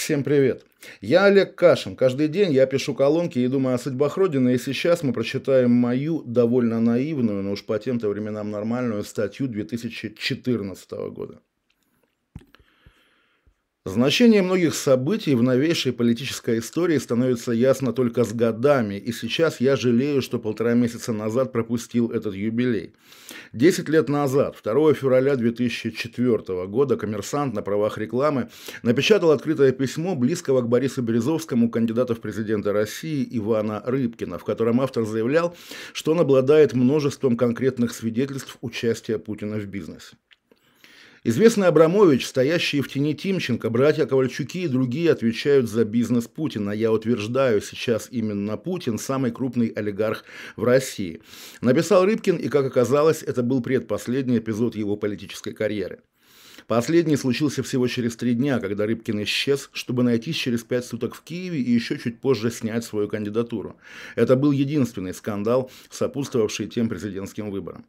Всем привет! Я Олег Кашин. Каждый день я пишу колонки и думаю о судьбах Родины, и сейчас мы прочитаем мою довольно наивную, но уж по тем-то временам нормальную статью 2014 года. Значение многих событий в новейшей политической истории становится ясно только с годами, и сейчас я жалею, что полтора месяца назад пропустил этот юбилей. Десять лет назад, 2 февраля 2004 года, коммерсант на правах рекламы напечатал открытое письмо близкого к Борису Березовскому кандидата в президенты России Ивана Рыбкина, в котором автор заявлял, что он обладает множеством конкретных свидетельств участия Путина в бизнесе. Известный Абрамович, стоящие в тени Тимченко, братья Ковальчуки и другие отвечают за бизнес Путина. Я утверждаю, сейчас именно Путин – самый крупный олигарх в России. Написал Рыбкин, и, как оказалось, это был предпоследний эпизод его политической карьеры. Последний случился всего через три дня, когда Рыбкин исчез, чтобы найти через пять суток в Киеве и еще чуть позже снять свою кандидатуру. Это был единственный скандал, сопутствовавший тем президентским выборам.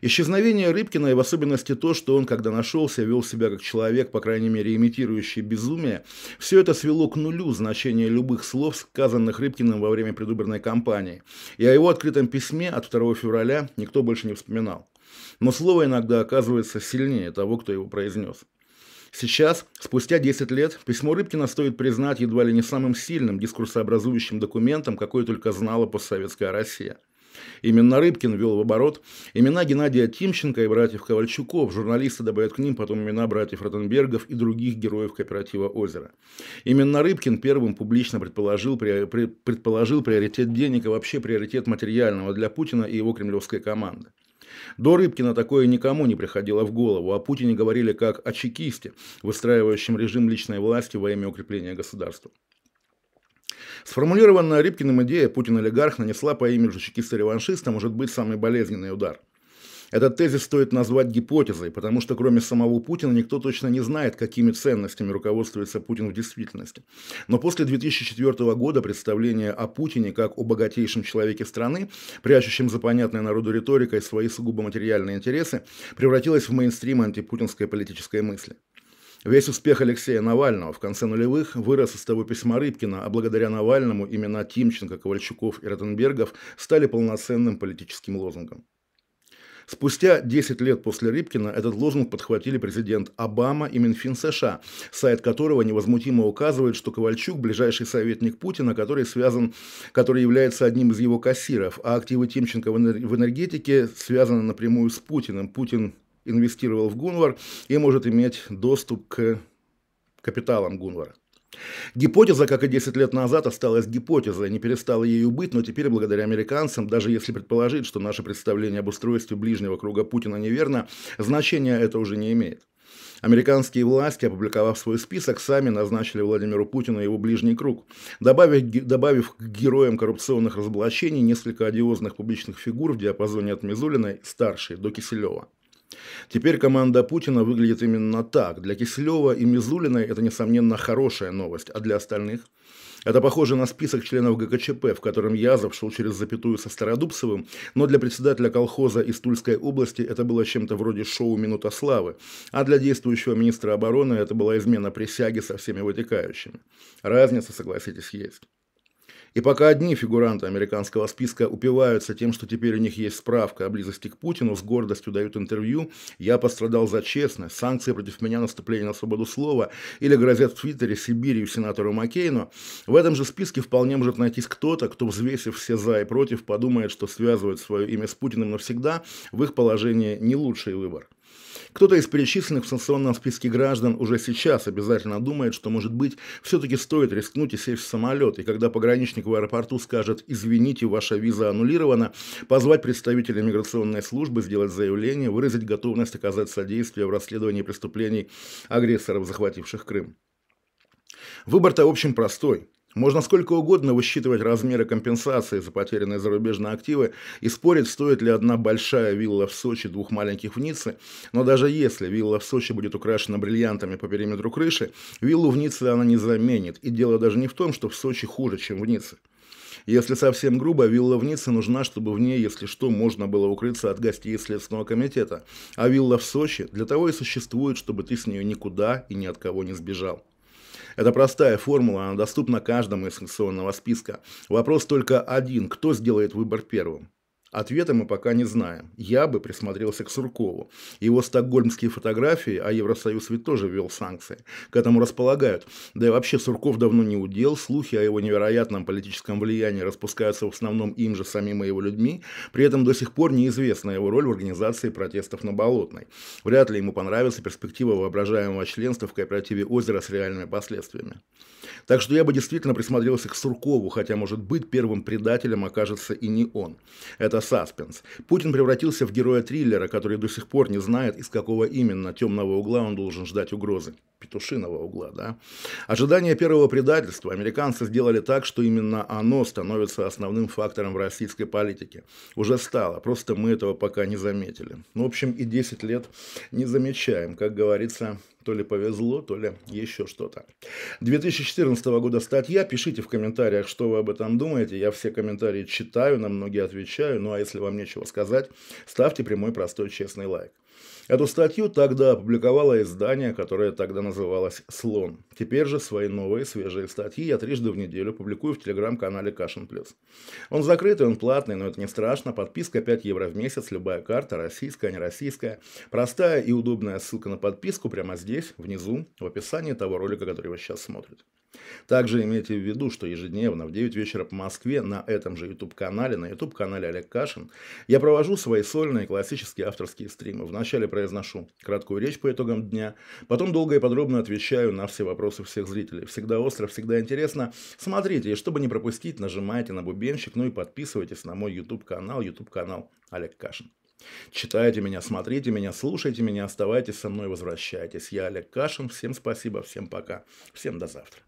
Исчезновение Рыбкина и в особенности то, что он, когда нашелся, вел себя как человек, по крайней мере, имитирующий безумие, все это свело к нулю значение любых слов, сказанных Рыбкиным во время предвыборной кампании. И о его открытом письме от 2 февраля никто больше не вспоминал. Но слово иногда оказывается сильнее того, кто его произнес. Сейчас, спустя 10 лет, письмо Рыбкина стоит признать едва ли не самым сильным дискурсообразующим документом, какой только знала постсоветская Россия – Именно Рыбкин ввел в оборот имена Геннадия Тимченко и братьев Ковальчуков. Журналисты добавят к ним потом имена братьев Ротенбергов и других героев кооператива «Озеро». Именно Рыбкин первым публично предположил, при, при, предположил приоритет денег и вообще приоритет материального для Путина и его кремлевской команды. До Рыбкина такое никому не приходило в голову. О Путине говорили как о чекисте, выстраивающем режим личной власти во имя укрепления государства. Сформулированная Рыбкиным идея «Путин-олигарх» нанесла по имиджу чекиста-реваншиста, может быть, самый болезненный удар. Этот тезис стоит назвать гипотезой, потому что кроме самого Путина никто точно не знает, какими ценностями руководствуется Путин в действительности. Но после 2004 года представление о Путине как о богатейшем человеке страны, прячущем за понятной народу риторикой свои сугубо материальные интересы, превратилось в мейнстрим антипутинской политической мысли. Весь успех Алексея Навального в конце нулевых вырос из того письма Рыбкина, а благодаря Навальному имена Тимченко, Ковальчуков и Ротенбергов стали полноценным политическим лозунгом. Спустя 10 лет после Рыбкина этот лозунг подхватили президент Обама и Минфин США, сайт которого невозмутимо указывает, что Ковальчук – ближайший советник Путина, который, связан, который является одним из его кассиров, а активы Тимченко в энергетике связаны напрямую с Путиным. Путин инвестировал в Гунвар и может иметь доступ к капиталам Гунвара. Гипотеза, как и 10 лет назад, осталась гипотезой, не перестала ею быть, но теперь благодаря американцам, даже если предположить, что наше представление об устройстве ближнего круга Путина неверно, значения это уже не имеет. Американские власти, опубликовав свой список, сами назначили Владимиру Путину его ближний круг, добавив, добавив к героям коррупционных разоблачений несколько одиозных публичных фигур в диапазоне от Мизулиной старшей до Киселева. Теперь команда Путина выглядит именно так. Для Киселева и Мизулиной это, несомненно, хорошая новость, а для остальных – это похоже на список членов ГКЧП, в котором Язов шел через запятую со Стародубцевым, но для председателя колхоза из Тульской области это было чем-то вроде шоу «Минута славы», а для действующего министра обороны это была измена присяги со всеми вытекающими. Разница, согласитесь, есть. И пока одни фигуранты американского списка упиваются тем, что теперь у них есть справка о близости к Путину, с гордостью дают интервью, я пострадал за честность, санкции против меня наступление на свободу слова или грозят в Твиттере Сибирью сенатору Маккейну, в этом же списке вполне может найтись кто-то, кто, взвесив все за и против, подумает, что связывает свое имя с Путиным навсегда в их положении не лучший выбор. Кто-то из перечисленных в санкционном списке граждан уже сейчас обязательно думает, что, может быть, все-таки стоит рискнуть и сесть в самолет, и когда пограничник в аэропорту скажет «извините, ваша виза аннулирована», позвать представителя миграционной службы, сделать заявление, выразить готовность оказать содействие в расследовании преступлений агрессоров, захвативших Крым. Выбор-то, в общем, простой. Можно сколько угодно высчитывать размеры компенсации за потерянные зарубежные активы и спорить, стоит ли одна большая вилла в Сочи двух маленьких в Ницце, но даже если вилла в Сочи будет украшена бриллиантами по периметру крыши, виллу в Ницце она не заменит, и дело даже не в том, что в Сочи хуже, чем в Ницце. Если совсем грубо, вилла в Ницце нужна, чтобы в ней, если что, можно было укрыться от гостей Следственного комитета. А вилла в Сочи для того и существует, чтобы ты с нее никуда и ни от кого не сбежал. Это простая формула, она доступна каждому из санкционного списка. Вопрос только один, кто сделает выбор первым? Ответа мы пока не знаем. Я бы присмотрелся к Суркову. Его стокгольмские фотографии, а Евросоюз ведь тоже ввел санкции, к этому располагают. Да и вообще Сурков давно не удел, слухи о его невероятном политическом влиянии распускаются в основном им же самим и его людьми, при этом до сих пор неизвестна его роль в организации протестов на Болотной. Вряд ли ему понравится перспектива воображаемого членства в кооперативе «Озеро» с реальными последствиями. Так что я бы действительно присмотрелся к Суркову, хотя, может быть, первым предателем окажется и не он. Это начался саспенс. Путин превратился в героя триллера, который до сих пор не знает, из какого именно темного угла он должен ждать угрозы. Петушиного угла, да? Ожидание первого предательства американцы сделали так, что именно оно становится основным фактором в российской политике. Уже стало, просто мы этого пока не заметили. Ну, в общем, и 10 лет не замечаем, как говорится, то ли повезло, то ли еще что-то. 2014 года статья. Пишите в комментариях, что вы об этом думаете. Я все комментарии читаю, на многие отвечаю. Ну а если вам нечего сказать, ставьте прямой, простой, честный лайк. Эту статью тогда опубликовало издание, которое тогда называлось «Слон». Теперь же свои новые свежие статьи я трижды в неделю публикую в телеграм-канале Кашин Плюс. Он закрытый, он платный, но это не страшно. Подписка 5 евро в месяц, любая карта, российская, не российская. Простая и удобная ссылка на подписку прямо здесь, внизу, в описании того ролика, который вы сейчас смотрите. Также имейте в виду, что ежедневно в 9 вечера по Москве на этом же YouTube-канале, на YouTube-канале Олег Кашин, я провожу свои сольные классические авторские стримы. Вначале произношу краткую речь по итогам дня, потом долго и подробно отвечаю на все вопросы всех зрителей. Всегда остро, всегда интересно. Смотрите, и чтобы не пропустить, нажимайте на бубенчик, ну и подписывайтесь на мой YouTube-канал, YouTube-канал Олег Кашин. Читайте меня, смотрите меня, слушайте меня, оставайтесь со мной, возвращайтесь. Я Олег Кашин, всем спасибо, всем пока, всем до завтра.